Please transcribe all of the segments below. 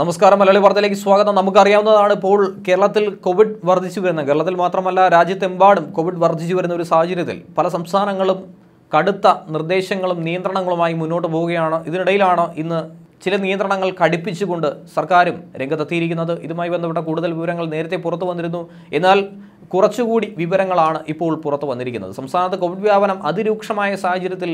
നമസ്കാരം മലയാളി വാർത്തയിലേക്ക് സ്വാഗതം നമുക്കറിയാവുന്നതാണ് ഇപ്പോൾ കേരളത്തിൽ കോവിഡ് വർദ്ധിച്ചു വരുന്ന കേരളത്തിൽ മാത്രമല്ല രാജ്യത്തെമ്പാടും കോവിഡ് വർദ്ധിച്ചു വരുന്ന ഒരു സാഹചര്യത്തിൽ പല സംസ്ഥാനങ്ങളും കടുത്ത നിർദ്ദേശങ്ങളും നിയന്ത്രണങ്ങളുമായി മുന്നോട്ട് പോവുകയാണ് ഇതിനിടയിലാണ് ഇന്ന് ചില നിയന്ത്രണങ്ങൾ കടുപ്പിച്ചുകൊണ്ട് സർക്കാരും രംഗത്തെത്തിയിരിക്കുന്നത് ഇതുമായി ബന്ധപ്പെട്ട കൂടുതൽ വിവരങ്ങൾ നേരത്തെ പുറത്തു വന്നിരുന്നു എന്നാൽ കുറച്ചുകൂടി വിവരങ്ങളാണ് ഇപ്പോൾ പുറത്തു വന്നിരിക്കുന്നത് സംസ്ഥാനത്ത് കോവിഡ് വ്യാപനം അതിരൂക്ഷമായ സാഹചര്യത്തിൽ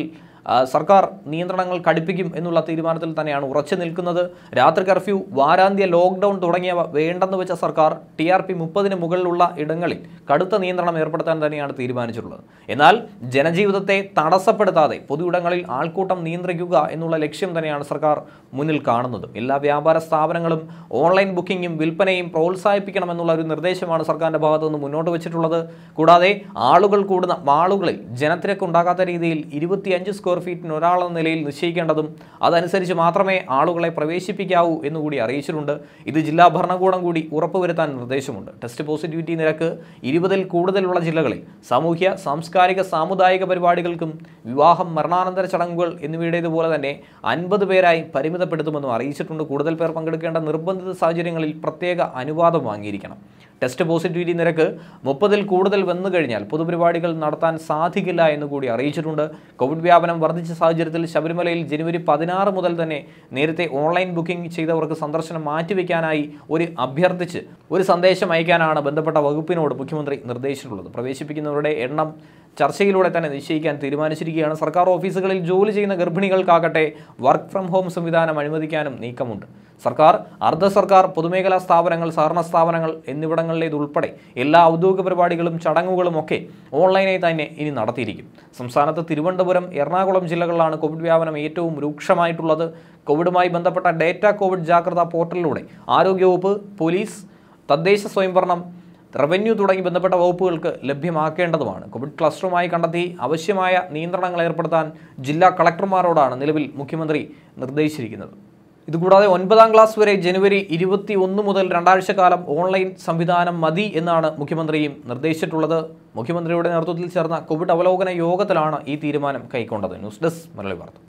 സർക്കാർ നിയന്ത്രണങ്ങൾ കടുപ്പിക്കും എന്നുള്ള തീരുമാനത്തിൽ തന്നെയാണ് ഉറച്ചു നിൽക്കുന്നത് രാത്രി കർഫ്യൂ വാരാന്ത്യ ലോക്ക്ഡൌൺ തുടങ്ങിയവ വേണ്ടെന്ന് വെച്ച സർക്കാർ ടി ആർ പി മുപ്പതിന് മുകളിലുള്ള ഇടങ്ങളിൽ കടുത്ത നിയന്ത്രണം ഏർപ്പെടുത്താൻ തന്നെയാണ് തീരുമാനിച്ചിട്ടുള്ളത് എന്നാൽ ജനജീവിതത്തെ തടസ്സപ്പെടുത്താതെ പൊതുയിടങ്ങളിൽ ആൾക്കൂട്ടം നിയന്ത്രിക്കുക എന്നുള്ള ലക്ഷ്യം തന്നെയാണ് സർക്കാർ മുന്നിൽ കാണുന്നത് എല്ലാ വ്യാപാര സ്ഥാപനങ്ങളും ഓൺലൈൻ ബുക്കിങ്ങും വിൽപ്പനയും പ്രോത്സാഹിപ്പിക്കണമെന്നുള്ള ഒരു നിർദ്ദേശമാണ് സർക്കാരിൻ്റെ ഭാഗത്തു നിന്ന് മുന്നോട്ട് വെച്ചിട്ടുള്ളത് കൂടാതെ ആളുകൾ കൂടുന്ന മാളുകളിൽ ജനത്തിരക്ക് ഉണ്ടാകാത്ത രീതിയിൽ ഇരുപത്തിയഞ്ച് സ്ക്വയർ ഫീറ്റിന് ഒരാളെന്ന നിലയിൽ നിശ്ചയിക്കേണ്ടതും അതനുസരിച്ച് മാത്രമേ ആളുകളെ പ്രവേശിപ്പിക്കാവൂ എന്നുകൂടി അറിയിച്ചിട്ടുണ്ട് ഇത് ജില്ലാ ഭരണകൂടം കൂടി ഉറപ്പുവരുത്താൻ നിർദ്ദേശമുണ്ട് ടെസ്റ്റ് പോസിറ്റിവിറ്റി നിരക്ക് ഇരുപതിൽ കൂടുതലുള്ള ജില്ലകളിൽ സാമൂഹ്യ സാംസ്കാരിക സാമുദായിക പരിപാടികൾക്കും വിവാഹം മരണാനന്തര ചടങ്ങുകൾ എന്നിവയുടേതുപോലെ തന്നെ അൻപത് പേരായി പരിമിതപ്പെടുത്തുമെന്നും അറിയിച്ചിട്ടുണ്ട് കൂടുതൽ പേർ പങ്കെടുക്കേണ്ട നിർബന്ധിത സാഹചര്യങ്ങളിൽ പ്രത്യേക അനുവാദം വാങ്ങിയിരിക്കണം ടെസ്റ്റ് പോസിറ്റിവിറ്റി നിരക്ക് മുപ്പതിൽ കൂടുതൽ വന്നു കഴിഞ്ഞാൽ പൊതുപരിപാടികൾ നടത്താൻ സാധിക്കില്ല എന്ന് കൂടി അറിയിച്ചിട്ടുണ്ട് കോവിഡ് വ്യാപനം വർദ്ധിച്ച സാഹചര്യത്തിൽ ശബരിമലയിൽ ജനുവരി പതിനാറ് മുതൽ തന്നെ നേരത്തെ ഓൺലൈൻ ബുക്കിംഗ് ചെയ്തവർക്ക് സന്ദർശനം മാറ്റിവെക്കാനായി ഒരു അഭ്യർത്ഥിച്ച് ഒരു സന്ദേശം അയക്കാനാണ് ബന്ധപ്പെട്ട വകുപ്പിനോട് മുഖ്യമന്ത്രി നിർദ്ദേശിച്ചിട്ടുള്ളത് പ്രവേശിപ്പിക്കുന്നവരുടെ എണ്ണം ചർച്ചയിലൂടെ തന്നെ നിശ്ചയിക്കാൻ തീരുമാനിച്ചിരിക്കുകയാണ് സർക്കാർ ഓഫീസുകളിൽ ജോലി ചെയ്യുന്ന ഗർഭിണികൾക്കാകട്ടെ വർക്ക് ഫ്രം ഹോം സംവിധാനം അനുവദിക്കാനും നീക്കമുണ്ട് സർക്കാർ അർദ്ധ സർക്കാർ പൊതുമേഖലാ സ്ഥാപനങ്ങൾ സഹകരണ സ്ഥാപനങ്ങൾ എന്നിവിടങ്ങളിലേതുൾപ്പെടെ എല്ലാ ഔദ്യോഗിക പരിപാടികളും ചടങ്ങുകളും ഒക്കെ ഓൺലൈനായി തന്നെ ഇനി നടത്തിയിരിക്കും സംസ്ഥാനത്ത് തിരുവനന്തപുരം എറണാകുളം ജില്ലകളിലാണ് കോവിഡ് വ്യാപനം ഏറ്റവും രൂക്ഷമായിട്ടുള്ളത് കോവിഡുമായി ബന്ധപ്പെട്ട ഡേറ്റ കോവിഡ് ജാഗ്രതാ പോർട്ടലിലൂടെ ആരോഗ്യവകുപ്പ് പോലീസ് തദ്ദേശ സ്വയംഭരണം റവന്യൂ തുടങ്ങി ബന്ധപ്പെട്ട വകുപ്പുകൾക്ക് ലഭ്യമാക്കേണ്ടതുമാണ് കോവിഡ് ക്ലസ്റ്ററുമായി കണ്ടെത്തി ആവശ്യമായ നിയന്ത്രണങ്ങൾ ഏർപ്പെടുത്താൻ ജില്ലാ കളക്ടർമാരോടാണ് നിലവിൽ മുഖ്യമന്ത്രി നിർദ്ദേശിച്ചിരിക്കുന്നത് ഇതുകൂടാതെ ഒൻപതാം ക്ലാസ് വരെ ജനുവരി ഇരുപത്തി ഒന്ന് മുതൽ രണ്ടാഴ്ച കാലം ഓൺലൈൻ സംവിധാനം മതി എന്നാണ് മുഖ്യമന്ത്രിയും നിർദ്ദേശിച്ചിട്ടുള്ളത് മുഖ്യമന്ത്രിയുടെ നേതൃത്വത്തിൽ ചേർന്ന കോവിഡ് അവലോകന യോഗത്തിലാണ് ഈ തീരുമാനം കൈക്കൊണ്ടത് ന്യൂസ് ഡെസ്ക് മലയാളി വാർത്ത